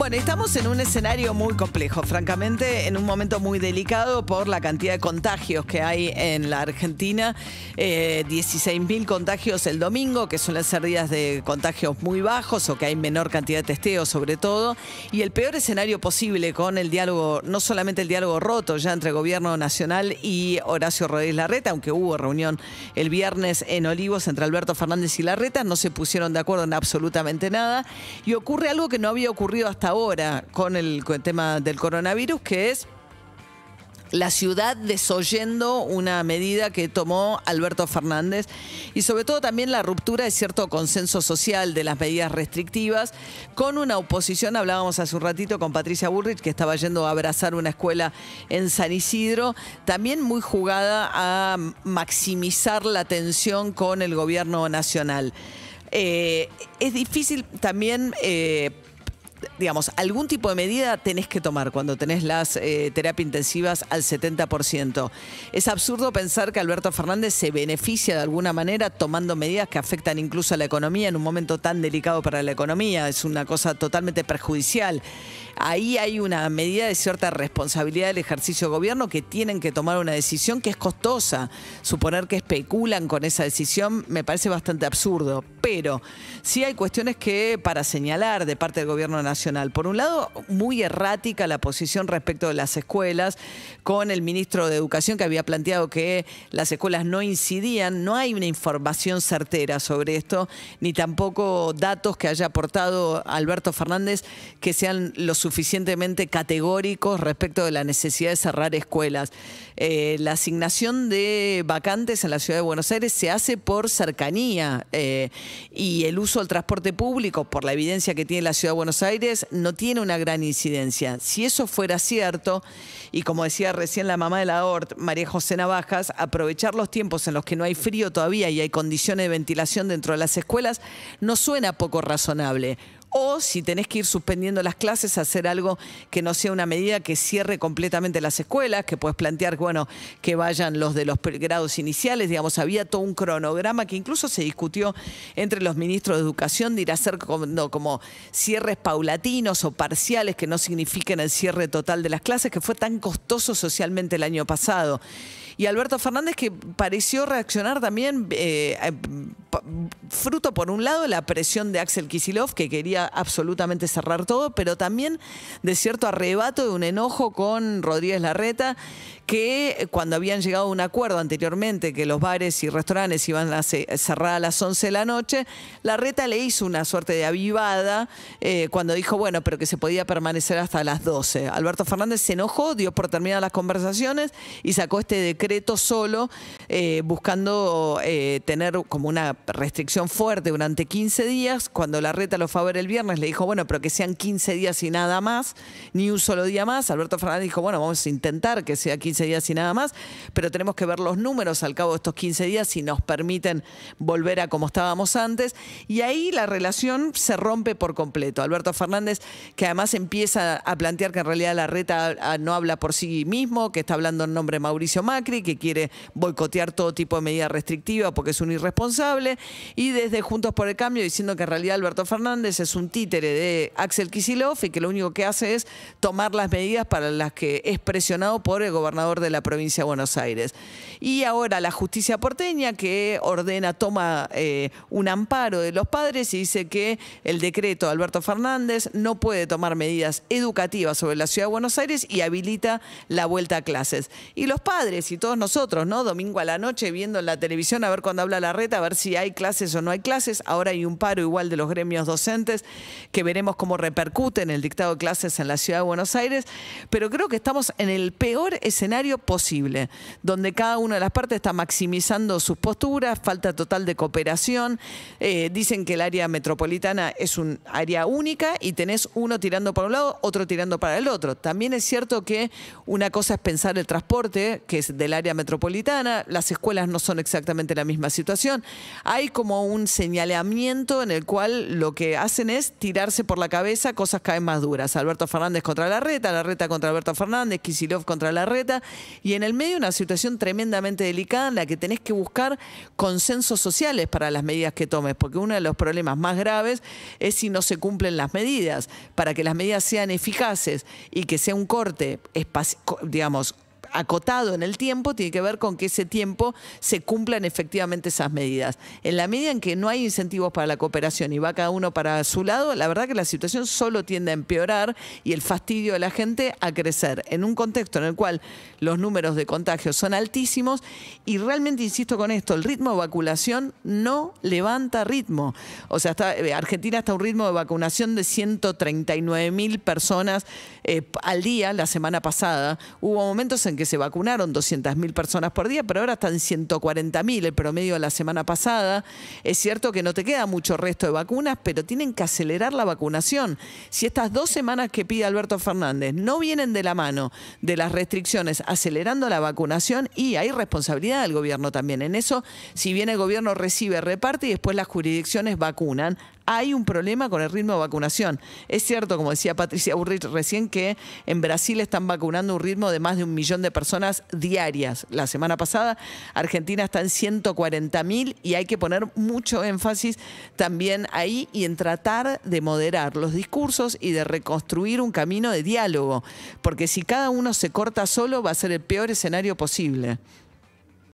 Bueno, estamos en un escenario muy complejo, francamente, en un momento muy delicado por la cantidad de contagios que hay en la Argentina. 16.000 eh, contagios el domingo, que son las días de contagios muy bajos o que hay menor cantidad de testeos sobre todo. Y el peor escenario posible con el diálogo, no solamente el diálogo roto ya entre Gobierno Nacional y Horacio Rodríguez Larreta, aunque hubo reunión el viernes en Olivos entre Alberto Fernández y Larreta, no se pusieron de acuerdo en absolutamente nada. Y ocurre algo que no había ocurrido hasta ahora con el, tema del coronavirus, que es la ciudad desoyendo una medida que tomó Alberto Fernández y sobre todo también la ruptura de cierto consenso social de las medidas restrictivas con una oposición, hablábamos hace un ratito con Patricia Bullrich, que estaba yendo a abrazar una escuela en San Isidro, también muy jugada a maximizar la tensión con el gobierno nacional. Eh, es difícil también eh, digamos, algún tipo de medida tenés que tomar cuando tenés las eh, terapias intensivas al 70%. Es absurdo pensar que Alberto Fernández se beneficia de alguna manera tomando medidas que afectan incluso a la economía en un momento tan delicado para la economía. Es una cosa totalmente perjudicial. Ahí hay una medida de cierta responsabilidad del ejercicio de gobierno que tienen que tomar una decisión que es costosa. Suponer que especulan con esa decisión me parece bastante absurdo. Pero sí hay cuestiones que para señalar de parte del gobierno nacional, por un lado, muy errática la posición respecto de las escuelas, con el ministro de Educación que había planteado que las escuelas no incidían, no hay una información certera sobre esto, ni tampoco datos que haya aportado Alberto Fernández que sean lo suficientemente categóricos respecto de la necesidad de cerrar escuelas. Eh, la asignación de vacantes en la ciudad de Buenos Aires se hace por cercanía eh, y el uso del transporte público, por la evidencia que tiene la ciudad de Buenos Aires, no tiene una gran incidencia. Si eso fuera cierto, y como decía recién la mamá de la ORT, María José Navajas, aprovechar los tiempos en los que no hay frío todavía y hay condiciones de ventilación dentro de las escuelas, no suena poco razonable o si tenés que ir suspendiendo las clases, hacer algo que no sea una medida que cierre completamente las escuelas, que puedes plantear, bueno, que vayan los de los grados iniciales, digamos, había todo un cronograma que incluso se discutió entre los ministros de Educación de ir a hacer como, cierres paulatinos o parciales que no signifiquen el cierre total de las clases, que fue tan costoso socialmente el año pasado y Alberto Fernández que pareció reaccionar también eh, eh, fruto, por un lado, la presión de Axel Kisilov, que quería absolutamente cerrar todo, pero también de cierto arrebato, de un enojo con Rodríguez Larreta, que eh, cuando habían llegado a un acuerdo anteriormente que los bares y restaurantes iban a cerrar a las 11 de la noche, Larreta le hizo una suerte de avivada eh, cuando dijo, bueno, pero que se podía permanecer hasta las 12. Alberto Fernández se enojó, dio por terminar las conversaciones y sacó este decreto solo, eh, buscando tener como una restricción fuerte durante 15 días. Cuando la reta lo fue a ver el viernes, le dijo, bueno, pero que sean 15 días y nada más, ni un solo día más. Alberto Fernández dijo, bueno, vamos a intentar que sea 15 días y nada más, pero tenemos que ver los números al cabo de estos 15 días si nos permiten volver a como estábamos antes. Y ahí la relación se rompe por completo. Alberto Fernández, que además empieza a plantear que en realidad la reta ah, no habla por sí mismo, que está hablando en nombre de Mauricio Macri, que quiere boicotear todo tipo de medida restrictiva porque es un irresponsable y desde Juntos por el Cambio diciendo que en realidad Alberto Fernández es un títere de Axel Kicillof y que lo único que hace es tomar las medidas para las que es presionado por el gobernador de la provincia de Buenos Aires. Y ahora la justicia porteña que ordena, toma eh, un amparo de los padres y dice que el decreto de Alberto Fernández no puede tomar medidas educativas sobre la ciudad de Buenos Aires y habilita la vuelta a clases. Y los padres y todos nosotros, ¿no? Domingo a la noche viendo en la televisión a ver cuando habla la reta, a ver si hay clases o no hay clases. Ahora hay un paro igual de los gremios docentes que veremos cómo repercute en el dictado de clases en la ciudad de Buenos Aires. Pero creo que estamos en el peor escenario posible, donde cada uno una de las partes está maximizando sus posturas, falta total de cooperación. Eh, dicen que el área metropolitana es un área única y tenés uno tirando para un lado, otro tirando para el otro. También es cierto que una cosa es pensar el transporte, que es del área metropolitana, las escuelas no son exactamente la misma situación. Hay como un señalamiento en el cual lo que hacen es tirarse por la cabeza cosas caen más duras. Alberto Fernández contra la reta, la reta contra Alberto Fernández, Kisilov contra la reta, y en el medio una situación tremenda delicada en la que tenés que buscar consensos sociales para las medidas que tomes, porque uno de los problemas más graves es si no se cumplen las medidas. Para que las medidas sean eficaces y que sea un corte, digamos, acotado en el tiempo tiene que ver con que ese tiempo se cumplan efectivamente esas medidas. En la medida en que no hay incentivos para la cooperación y va cada uno para su lado, la verdad que la situación solo tiende a empeorar y el fastidio de la gente a crecer en un contexto en el cual los números de contagios son altísimos y realmente insisto con esto, el ritmo de vacunación no levanta ritmo. O sea, eh, Argentina está a un ritmo de vacunación de 139 mil personas eh, al día la semana pasada. Hubo momentos en que que se vacunaron 200.000 personas por día, pero ahora están 140.000 el promedio de la semana pasada. Es cierto que no te queda mucho resto de vacunas, pero tienen que acelerar la vacunación. Si estas dos semanas que pide Alberto Fernández no vienen de la mano de las restricciones acelerando la vacunación, y hay responsabilidad del gobierno también en eso, si bien el gobierno recibe, reparte y después las jurisdicciones vacunan, hay un problema con el ritmo de vacunación. Es cierto, como decía Patricia Burrich recién, que en Brasil están vacunando un ritmo de más de un millón de personas diarias. La semana pasada Argentina está en 140 mil y hay que poner mucho énfasis también ahí y en tratar de moderar los discursos y de reconstruir un camino de diálogo, porque si cada uno se corta solo va a ser el peor escenario posible.